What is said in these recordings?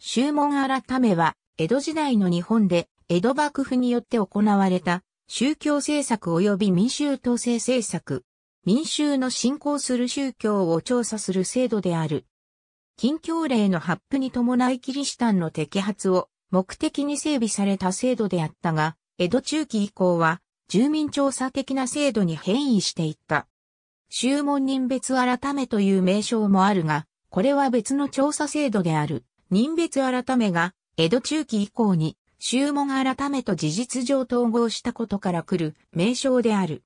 宗門改めは、江戸時代の日本で、江戸幕府によって行われた、宗教政策及び民衆統制政策。民衆の信仰する宗教を調査する制度である。近況令の発布に伴いキリシタンの摘発を目的に整備された制度であったが、江戸中期以降は住民調査的な制度に変異していった。宗門人別改めという名称もあるが、これは別の調査制度である。人別改めが、江戸中期以降に、宗門改めと事実上統合したことから来る名称である。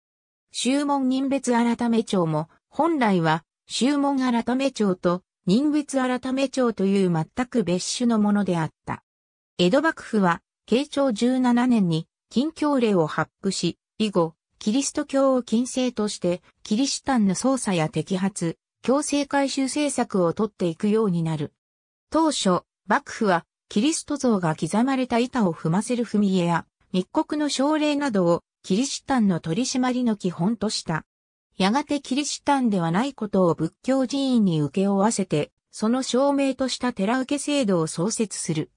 宗門人別改め帳も、本来は、宗門改め帳と、人別改め帳という全く別種のものであった。江戸幕府は、慶長17年に、禁教令を発布し、以後、キリスト教を禁制として、キリシタンの捜査や摘発、強制改修政策をとっていくようになる。当初、幕府は、キリスト像が刻まれた板を踏ませる踏み絵や、密告の奨励などを、キリシタンの取り締まりの基本とした。やがてキリシタンではないことを仏教寺院に請け負わせて、その証明とした寺受け制度を創設する。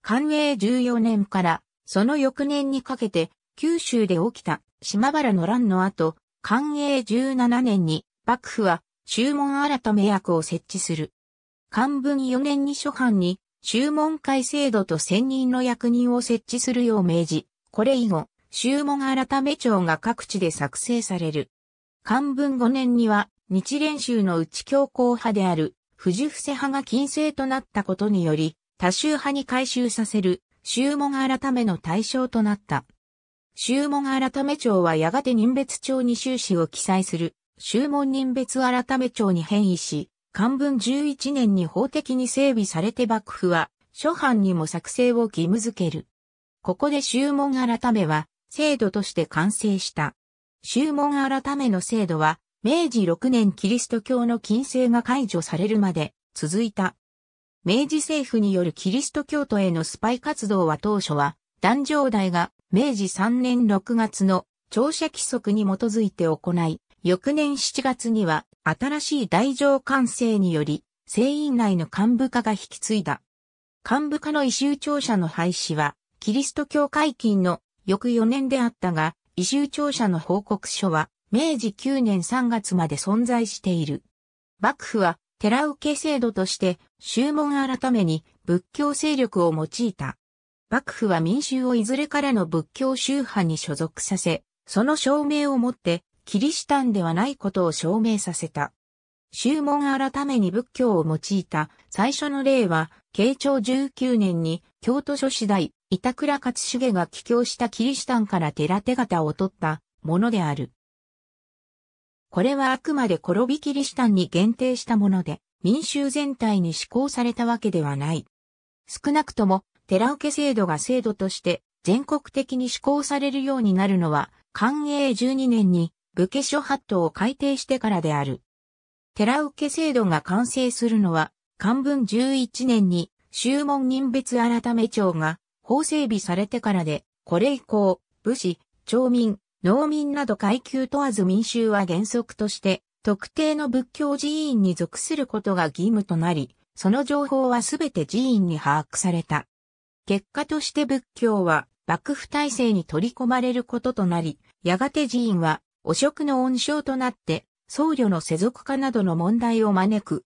寛永14年から、その翌年にかけて、九州で起きた島原の乱の後、寛永17年に、幕府は、注文改め役を設置する。漢文4年に諸藩に、修門会制度と専任の役人を設置するよう命じ、これ以後、修門改め帳が各地で作成される。漢文5年には、日蓮宗の内教皇派である、藤伏派が禁制となったことにより、多宗派に改修させる、修門改めの対象となった。修門改め帳はやがて人別帳に修士を記載する、修門人別改め帳に変異し、漢文11年に法的に整備されて幕府は、諸藩にも作成を義務づける。ここで修門改めは、制度として完成した。修門改めの制度は、明治6年キリスト教の禁制が解除されるまで続いた。明治政府によるキリスト教徒へのスパイ活動は当初は、壇上台が明治3年6月の庁舎規則に基づいて行い、翌年7月には新しい大乗管制により、聖院内の幹部化が引き継いだ。幹部化の異臭庁舎の廃止は、キリスト教会禁の翌4年であったが、異臭庁舎の報告書は、明治9年3月まで存在している。幕府は、寺受け制度として、宗門改めに仏教勢力を用いた。幕府は民衆をいずれからの仏教宗派に所属させ、その証明をもってキリシタンではないことを証明させた。宗門改めに仏教を用いた最初の例は、慶長19年に京都諸市大板倉勝重が帰郷したキリシタンから寺手形を取ったものである。これはあくまで転びキリシタンに限定したもので、民衆全体に施行されたわけではない。少なくとも、寺受け制度が制度として全国的に施行されるようになるのは、寛永12年に武家諸法度を改定してからである。寺受け制度が完成するのは、漢文11年に、宗門人別改め庁が法整備されてからで、これ以降、武士、町民、農民など階級問わず民衆は原則として、特定の仏教寺院に属することが義務となり、その情報はすべて寺院に把握された。結果として仏教は幕府体制に取り込まれることとなり、やがて寺院は汚職の温床となって、僧侶の世俗化などの問題を招く。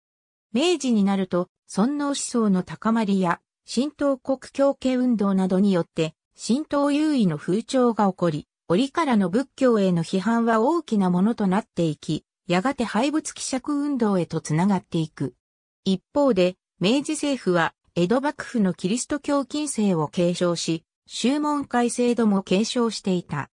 明治になると、尊皇思想の高まりや、神道国教系運動などによって、神道優位の風潮が起こり、折からの仏教への批判は大きなものとなっていき、やがて廃仏希釈運動へとつながっていく。一方で、明治政府は、江戸幕府のキリスト教禁制を継承し、宗門改制度も継承していた。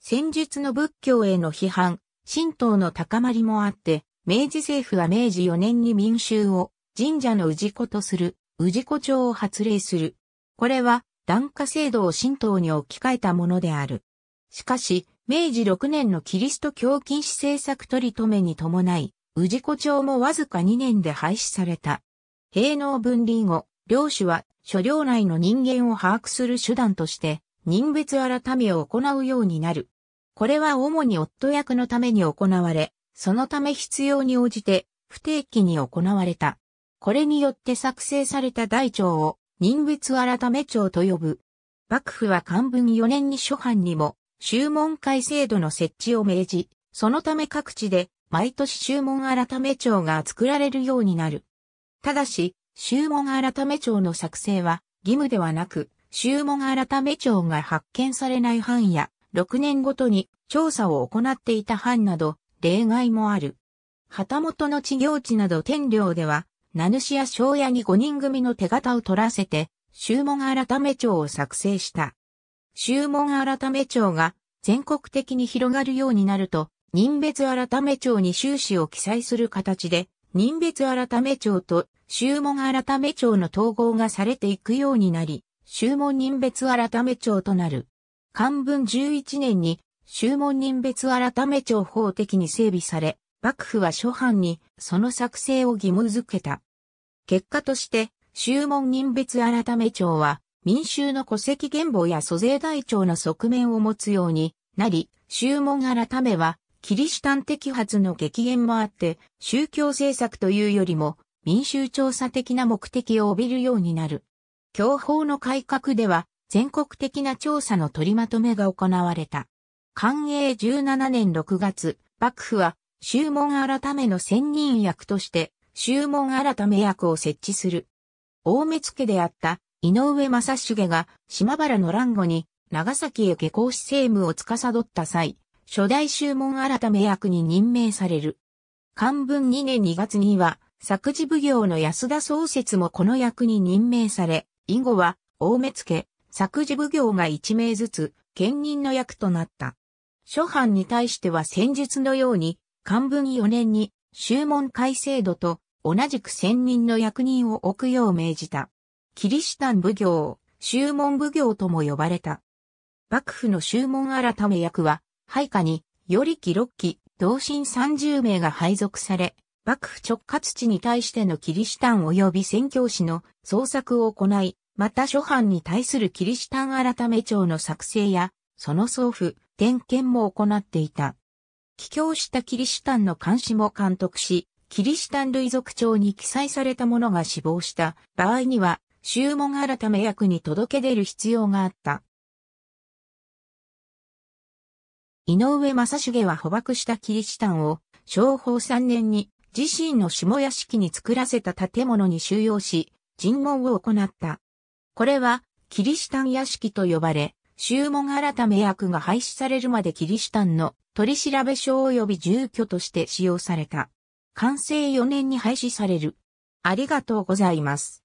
戦術の仏教への批判、神道の高まりもあって、明治政府は明治4年に民衆を神社の氏子とする、氏子帳を発令する。これは、檀家制度を神道に置き換えたものである。しかし、明治6年のキリスト教禁止政策取り留めに伴い、氏子帳もわずか2年で廃止された。平農分離後、領主は、所領内の人間を把握する手段として、人別改めを行うようになる。これは主に夫役のために行われ、そのため必要に応じて不定期に行われた。これによって作成された大帳を人別改め帳と呼ぶ。幕府は漢文4年に諸藩にも、修文会制度の設置を命じ、そのため各地で毎年修文改め帳が作られるようになる。ただし、修文改め帳の作成は義務ではなく、修門改め町が発見されない藩や、6年ごとに調査を行っていた藩など、例外もある。旗本の地行地など天領では、名主や庄屋に5人組の手形を取らせて、修門改め帳を作成した。修門改め帳が全国的に広がるようになると、人別改め帳に収支を記載する形で、人別改め帳と修門改め帳の統合がされていくようになり、宗門人別改め庁となる。漢文11年に、宗門人別改め庁法的に整備され、幕府は諸藩にその作成を義務づけた。結果として、宗門人別改め庁は、民衆の戸籍原簿や租税台帳の側面を持つようになり、宗門改めは、キリシタン的発の激減もあって、宗教政策というよりも、民衆調査的な目的を帯びるようになる。教法の改革では、全国的な調査の取りまとめが行われた。寛永17年6月、幕府は、修門改めの専任役として、修門改め役を設置する。大目付であった井上正重が島原の乱後に長崎へ下校し政務を司った際、初代修門改め役に任命される。漢文2年2月には、作事奉行の安田創設もこの役に任命され、以後は、大目付、作事奉行が一名ずつ、兼任の役となった。諸藩に対しては戦術のように、漢文4年に、修門改正度と、同じく専任の役人を置くよう命じた。キリシタン奉行、修門奉行とも呼ばれた。幕府の修門改め役は、配下に、より記録期、同心30名が配属され、幕府直轄地に対してのキリシタン及び宣教師の捜索を行い、また諸藩に対するキリシタン改め帳の作成や、その送付、点検も行っていた。帰郷したキリシタンの監視も監督し、キリシタン類族帳に記載された者が死亡した場合には、宗文改め役に届け出る必要があった。井上正重は捕獲したキリシタンを、昭法3年に自身の下屋敷に作らせた建物に収容し、尋問を行った。これは、キリシタン屋敷と呼ばれ、修門改め役が廃止されるまでキリシタンの取調べ書及び住居として使用された。完成4年に廃止される。ありがとうございます。